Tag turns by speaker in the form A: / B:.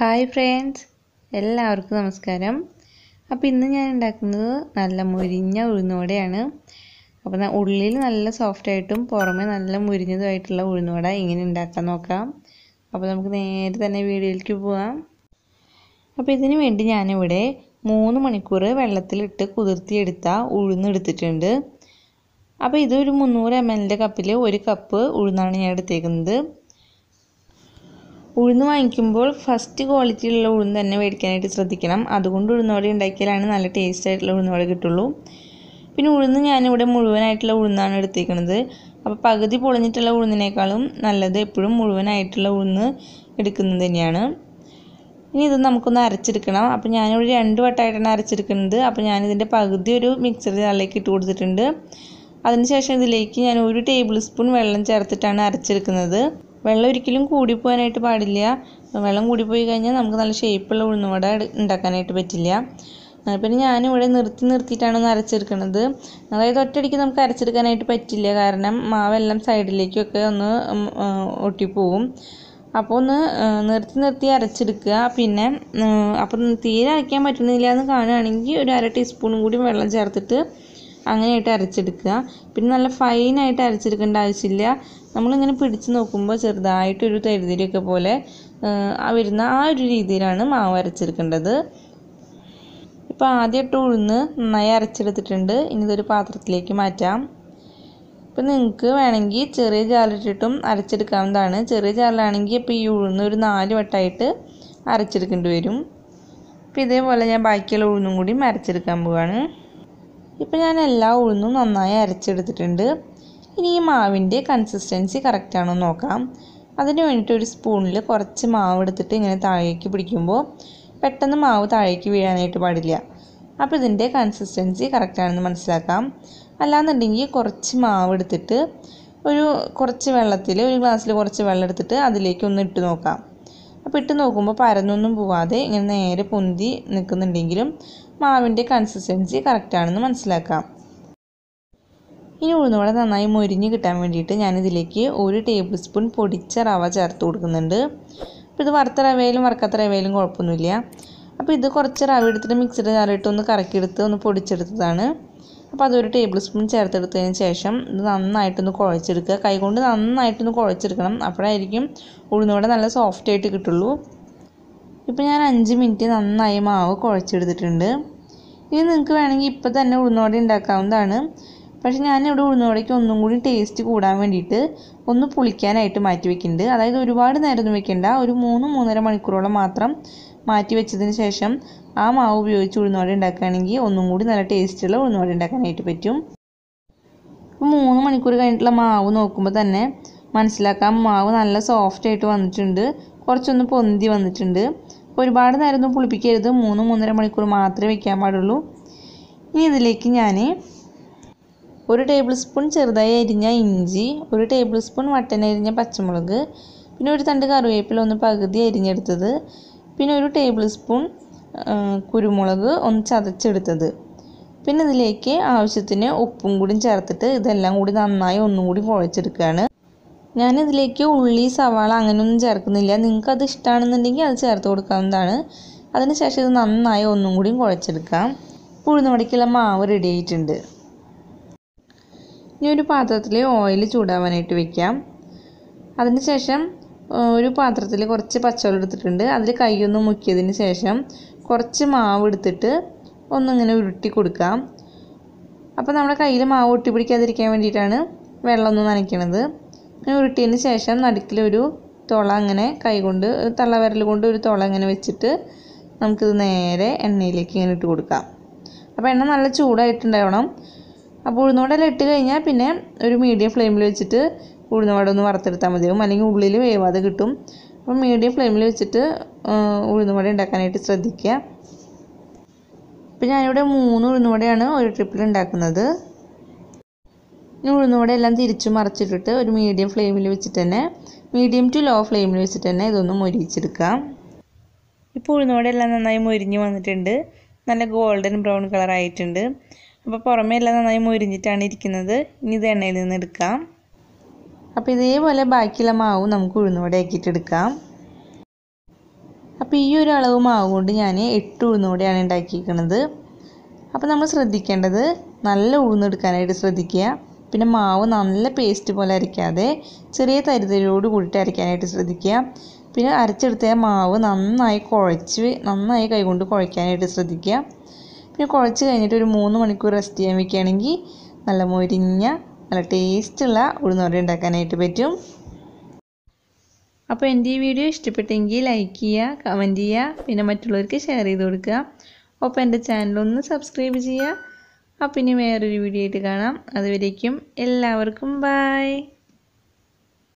A: hi friends എല്ലാവർക്കും നമസ്കാരം അപ്പോൾ ഇന്ന് ഞാൻ ഉണ്ടാക്കുന്നത് നല്ല മുരിഞ്ഞ ഉഴുന്നുവടയാണ് അപ്പോൾ ഉള്ളിൽ നല്ല സോഫ്റ്റ് ആയിട്ടും പുറമെ നല്ല മുരിഞ്ഞതുമായിട്ടുള്ള ഉഴുന്നുവട ഇങ്ങനെ ഉണ്ടാക്കാൻ നോക്കാം അപ്പോൾ നമുക്ക് നേരെ തന്നെ വീഡിയോയിലേക്ക് പോവാം അപ്പോൾ ഇതിന് വേണ്ടി ഞാനിവിടെ മൂന്ന് മണിക്കൂർ വെള്ളത്തിലിട്ട് കുതിർത്തിയെടുത്ത ഉഴുന്നെടുത്തിട്ടുണ്ട് അപ്പോൾ ഇത് ഒരു മുന്നൂറ് എം എല്ലിൻ്റെ കപ്പിൽ ഒരു കപ്പ് ഉഴുന്നാണ് ഞാൻ എടുത്തേക്കുന്നത് ഉഴുന്ന് വാങ്ങിക്കുമ്പോൾ ഫസ്റ്റ് ക്വാളിറ്റിയിലുള്ള ഉഴുന്ന് തന്നെ മേടിക്കാനായിട്ട് ശ്രദ്ധിക്കണം അതുകൊണ്ട് ഉഴുന്നോടെ ഉണ്ടാക്കിയാലാണ് നല്ല ടേസ്റ്റ് ആയിട്ടുള്ള ഉഴുന്നോടെ കിട്ടുള്ളൂ പിന്നെ ഉഴുന്ന് ഞാനിവിടെ മുഴുവനായിട്ടുള്ള ഉഴുന്നാണ് എടുത്തിരിക്കുന്നത് അപ്പോൾ പകുതി പൊളിഞ്ഞിട്ടുള്ള ഉഴുന്നിനേക്കാളും നല്ലത് എപ്പോഴും മുഴുവനായിട്ടുള്ള ഉഴുന്ന് എടുക്കുന്നത് തന്നെയാണ് ഇനി ഇത് നമുക്കൊന്ന് അരച്ചെടുക്കണം അപ്പോൾ ഞാനിവിടെ രണ്ട് വട്ടമായിട്ടാണ് അരച്ചെടുക്കുന്നത് അപ്പോൾ ഞാനിതിൻ്റെ പകുതി ഒരു മിക്സർ ജാറിലേക്ക് ഇട്ട് കൊടുത്തിട്ടുണ്ട് അതിനുശേഷം ഇതിലേക്ക് ഞാൻ ഒരു ടേബിൾ സ്പൂൺ വെള്ളം ചേർത്തിട്ടാണ് അരച്ചെടുക്കുന്നത് വെള്ളം ഒരിക്കലും കൂടിപ്പോകാനായിട്ട് പാടില്ല വെള്ളം കൂടിപ്പോയി കഴിഞ്ഞാൽ നമുക്ക് നല്ല ഷേപ്പുള്ള ഉഴുന്നുവട ഉണ്ടാക്കാനായിട്ട് പറ്റില്ല പിന്നെ ഞാനിവിടെ നിർത്തി നിർത്തിയിട്ടാണ് ഒന്ന് അരച്ചെടുക്കുന്നത് അതായത് ഒറ്റയടിക്ക് നമുക്ക് അരച്ചെടുക്കാനായിട്ട് പറ്റില്ല കാരണം മാവെല്ലാം സൈഡിലേക്കൊക്കെ ഒന്ന് ഒട്ടിപ്പോവും അപ്പോൾ ഒന്ന് നിർത്തി നിർത്തി അരച്ചെടുക്കുക പിന്നെ അപ്പം തീരെ അരയ്ക്കാൻ പറ്റുന്നില്ല എന്ന് കാണുകയാണെങ്കിൽ ഒരു അര ടീസ്പൂണും കൂടി വെള്ളം ചേർത്തിട്ട് അങ്ങനെയായിട്ട് അരച്ചെടുക്കുക പിന്നെ നല്ല ഫൈനായിട്ട് അരച്ചെടുക്കേണ്ട ആവശ്യമില്ല നമ്മളിങ്ങനെ പിടിച്ച് നോക്കുമ്പോൾ ചെറുതായിട്ടൊരു തരുതിരിയൊക്കെ പോലെ വരുന്ന ആ ഒരു രീതിയിലാണ് മാവ് അരച്ചെടുക്കേണ്ടത് ഇപ്പോൾ ആദ്യമായിട്ട് ഉഴുന്ന് നന്നായി അരച്ചെടുത്തിട്ടുണ്ട് ഇനി ഇതൊരു പാത്രത്തിലേക്ക് മാറ്റാം ഇപ്പം നിങ്ങൾക്ക് വേണമെങ്കിൽ ചെറിയ ജാലിട്ടിട്ടും അരച്ചെടുക്കാവുന്നതാണ് ചെറിയ ജാലിലാണെങ്കിൽ ഇപ്പോൾ ഈ ഉഴുന്ന് ഒരു നാല് വട്ടമായിട്ട് അരച്ചെടുക്കേണ്ടി വരും ഇപ്പം ഇതേപോലെ ഞാൻ ബാക്കിയുള്ള ഉഴുന്നും കൂടി അരച്ചെടുക്കാൻ പോവാണ് ഇപ്പോൾ ഞാൻ എല്ലാ ഉഴുന്നും നന്നായി അരച്ചെടുത്തിട്ടുണ്ട് ഇനി ഈ മാവിൻ്റെ കൺസിസ്റ്റൻസി കറക്റ്റാണോ നോക്കാം അതിന് വേണ്ടിയിട്ട് ഒരു സ്പൂണിൽ കുറച്ച് മാവ് എടുത്തിട്ട് ഇങ്ങനെ താഴേക്ക് പിടിക്കുമ്പോൾ പെട്ടെന്ന് മാവ് താഴേക്ക് വീഴാനായിട്ട് പാടില്ല അപ്പോൾ ഇതിൻ്റെ കൺസിസ്റ്റൻസി കറക്റ്റാണെന്ന് മനസ്സിലാക്കാം അല്ലാന്നുണ്ടെങ്കിൽ കുറച്ച് മാവ് എടുത്തിട്ട് ഒരു കുറച്ച് വെള്ളത്തിൽ ഒരു ഗ്ലാസ്സിൽ കുറച്ച് വെള്ളം എടുത്തിട്ട് അതിലേക്ക് ഒന്ന് ഇട്ട് നോക്കാം അപ്പോൾ ഇട്ട് നോക്കുമ്പോൾ പരന്നൊന്നും പോവാതെ ഇങ്ങനെ നേരെ പൊന്തി നിൽക്കുന്നുണ്ടെങ്കിലും മാവിൻ്റെ കൺസിസ്റ്റൻസി കറക്റ്റാണെന്ന് മനസ്സിലാക്കാം ഇനി ഉഴുന്നുവട നന്നായി മൊരിഞ്ഞ് കിട്ടാൻ വേണ്ടിയിട്ട് ഞാനിതിലേക്ക് ഒരു ടേബിൾ സ്പൂൺ പൊടിച്ച റവ ചേർത്ത് കൊടുക്കുന്നുണ്ട് അപ്പോൾ ഇത് വറുത്ത റവയിലും വറുക്കാത്ത റവയിലും കുഴപ്പമൊന്നുമില്ല അപ്പോൾ ഇത് കുറച്ച് റവ എടുത്തിട്ട് മിക്സിയുടെ ചാറിട്ട് ഒന്ന് കറക്കിയെടുത്ത് ഒന്ന് പൊടിച്ചെടുത്തതാണ് അപ്പോൾ അതൊരു ടേബിൾ സ്പൂൺ ചേർത്തെടുത്തതിന് ശേഷം ഇത് നന്നായിട്ടൊന്ന് കുഴച്ചെടുക്കുക കൈകൊണ്ട് നന്നായിട്ടൊന്ന് കുഴച്ചെടുക്കണം അപ്പോഴായിരിക്കും ഉഴുന്നുവട നല്ല സോഫ്റ്റ് ആയിട്ട് കിട്ടുള്ളൂ ഇപ്പോൾ ഞാൻ അഞ്ച് മിനിറ്റ് നന്നായി മാവ് കുഴച്ചെടുത്തിട്ടുണ്ട് ഇനി നിങ്ങൾക്ക് വേണമെങ്കിൽ ഇപ്പോൾ തന്നെ ഉഴുന്നുവട ഉണ്ടാക്കാവുന്നതാണ് പക്ഷേ ഞാനിവിടെ ഉഴുന്നുവടയ്ക്ക് ഒന്നും കൂടി ടേസ്റ്റ് കൂടാൻ വേണ്ടിയിട്ട് ഒന്ന് പുളിക്കാനായിട്ട് മാറ്റി വെക്കുന്നുണ്ട് അതായത് ഒരുപാട് നേരമൊന്നും ഒന്നും വെക്കേണ്ട ഒരു മൂന്ന് മൂന്നര മണിക്കൂറോളം മാത്രം മാറ്റിവെച്ചതിന് ശേഷം ആ മാവ് ഉപയോഗിച്ച് ഉഴുന്നുവട ഉണ്ടാക്കുകയാണെങ്കിൽ ഒന്നും കൂടി നല്ല ടേസ്റ്റുള്ള ഉഴുന്നുവട ഉണ്ടാക്കാനായിട്ട് പറ്റും ഇപ്പോൾ മൂന്ന് മണിക്കൂർ കഴിഞ്ഞിട്ടുള്ള മാവ് നോക്കുമ്പോൾ തന്നെ മനസ്സിലാക്കാം മാവ് നല്ല സോഫ്റ്റ് ആയിട്ട് വന്നിട്ടുണ്ട് കുറച്ചൊന്ന് പൊന്തി വന്നിട്ടുണ്ട് ഒരുപാട് നേരമൊന്നും പുളിപ്പിക്കരുത് മൂന്ന് മൂന്നര മണിക്കൂർ മാത്രമേ വെക്കാൻ പാടുള്ളൂ ഇനി ഇതിലേക്ക് ഞാൻ ഒരു ടേബിൾ സ്പൂൺ ചെറുതായി അരിഞ്ഞ ഇഞ്ചി ഒരു ടേബിൾ സ്പൂൺ വട്ടനരിഞ്ഞ പച്ചമുളക് പിന്നെ ഒരു തണ്ട് കറിവേപ്പില ഒന്ന് പകുതി അരിഞ്ഞെടുത്തത് പിന്നെ ഒരു ടേബിൾ സ്പൂൺ കുരുമുളക് ഒന്ന് ചതച്ചെടുത്തത് പിന്നെ ഇതിലേക്ക് ആവശ്യത്തിന് ഉപ്പും കൂടി ചേർത്തിട്ട് ഇതെല്ലാം കൂടി നന്നായി ഒന്നും കൂടി കുഴച്ചെടുക്കുകയാണ് ഞാനിതിലേക്ക് ഉള്ളി സവാള അങ്ങനെയൊന്നും ചേർക്കുന്നില്ല നിങ്ങൾക്ക് അത് ഇഷ്ടമാണെന്നുണ്ടെങ്കിൽ അത് ചേർത്ത് കൊടുക്കാവുന്നതാണ് അതിനുശേഷം ഇത് നന്നായി ഒന്നും കൂടി കുഴച്ചെടുക്കാം പുഴുന്നുവടക്കുള്ള മാവ് റെഡി ആയിട്ടുണ്ട് ഇനി ഒരു പാത്രത്തിൽ ഓയിൽ ചൂടാവാനായിട്ട് വെക്കാം അതിനുശേഷം ഒരു പാത്രത്തിൽ കുറച്ച് പച്ചവെള്ളം എടുത്തിട്ടുണ്ട് അതിൽ കൈയൊന്ന് മുക്കിയതിന് ശേഷം കുറച്ച് മാവ് എടുത്തിട്ട് ഒന്നിങ്ങനെ ഉരുട്ടി കൊടുക്കാം അപ്പോൾ നമ്മുടെ കയ്യിൽ മാവ് ഒട്ടി പിടിക്കാതിരിക്കാൻ വേണ്ടിയിട്ടാണ് വെള്ളം ഒന്ന് നനയ്ക്കണത് അങ്ങനെ ഉരുട്ടിയതിന് ശേഷം നടുക്കിലൊരു തുള അങ്ങനെ കൈകൊണ്ട് തള്ളവിരൽ കൊണ്ട് ഒരു തുള ഇങ്ങനെ വെച്ചിട്ട് നമുക്കിത് നേരെ എണ്ണയിലേക്ക് ഇങ്ങനെ ഇട്ട് കൊടുക്കാം അപ്പോൾ എണ്ണ നല്ല ചൂടായിട്ടുണ്ടാവണം അപ്പോൾ ഉഴുന്നോടെല്ലാം ഇട്ട് കഴിഞ്ഞാൽ പിന്നെ ഒരു മീഡിയം ഫ്ലെയിമിൽ വെച്ചിട്ട് ഉഴുന്നുവട ഒന്ന് വറുത്തെടുത്താൽ മതിയാവും അല്ലെങ്കിൽ ഉള്ളിൽ വേവാതെ കിട്ടും അപ്പം മീഡിയം ഫ്ലെയിമിൽ വെച്ചിട്ട് ഉഴുന്നുവട ഉണ്ടാക്കാനായിട്ട് ശ്രദ്ധിക്കുക ഇപ്പം ഞാനിവിടെ മൂന്ന് ഉഴുന്നുവടയാണ് ഒരു ട്രിപ്പിൽ ഉണ്ടാക്കുന്നത് ഇനി ഉഴുന്നുവട എല്ലാം തിരിച്ചു മറിച്ചിട്ടിട്ട് ഒരു മീഡിയം ഫ്ലെയിമിൽ വെച്ചിട്ട് തന്നെ മീഡിയം ടു ലോ ഫ്ലെയിമിൽ വെച്ചിട്ട് തന്നെ ഇതൊന്ന് മൊരിയിച്ചെടുക്കാം ഇപ്പോൾ ഉഴുന്നുവട എല്ലാം നന്നായി മൊരിഞ്ഞ് വന്നിട്ടുണ്ട് നല്ല ഗോൾഡൻ ബ്രൗൺ കളർ ആയിട്ടുണ്ട് അപ്പോൾ പുറമേ എല്ലാം നന്നായി മൊരിഞ്ഞിട്ടാണ് ഇരിക്കുന്നത് ഇനി ഇത് എണ്ണയിൽ നിന്ന് എടുക്കാം അപ്പോൾ ഇതേപോലെ ബാക്കിയുള്ള മാവ് നമുക്ക് ഉഴുന്നുവട എടുക്കാം അപ്പോൾ ഈ ഒരു അളവ് മാവ് കൊണ്ട് ഞാൻ എട്ട് ഉഴുന്നുവടയാണ് ഉണ്ടാക്കിയിരിക്കുന്നത് അപ്പോൾ നമ്മൾ ശ്രദ്ധിക്കേണ്ടത് നല്ല ഉഴുന്നെടുക്കാനായിട്ട് ശ്രദ്ധിക്കുക പിന്നെ മാവ് നല്ല പേസ്റ്റ് പോലെ അരയ്ക്കാതെ ചെറിയ തരിതരിയോട് കൂടിയിട്ട് അരയ്ക്കാനായിട്ട് ശ്രദ്ധിക്കുക പിന്നെ അരച്ചെടുത്ത മാവ് നന്നായി കുഴച്ച് നന്നായി കൈകൊണ്ട് കുഴയ്ക്കാനായിട്ട് ശ്രദ്ധിക്കുക പിന്നെ കുഴച്ച് കഴിഞ്ഞിട്ട് ഒരു മൂന്ന് മണിക്കൂർ റെസ്റ്റ് ചെയ്യാൻ വെക്കുകയാണെങ്കിൽ നല്ല മൊരിഞ്ഞ നല്ല ടേസ്റ്റുള്ള ഉഴുന്നുവട ഉണ്ടാക്കാനായിട്ട് പറ്റും അപ്പോൾ എൻ്റെ ഈ വീഡിയോ ഇഷ്ടപ്പെട്ടെങ്കിൽ ലൈക്ക് ചെയ്യുക കമൻറ്റ് ചെയ്യുക പിന്നെ മറ്റുള്ളവർക്ക് ഷെയർ ചെയ്ത് കൊടുക്കുക ഒപ്പം എൻ്റെ ചാനലൊന്ന് സബ്സ്ക്രൈബ് ചെയ്യുക അപ്പം ഇനി വേറൊരു വീഡിയോ ആയിട്ട് കാണാം അതുവരേക്കും എല്ലാവർക്കും ബായ്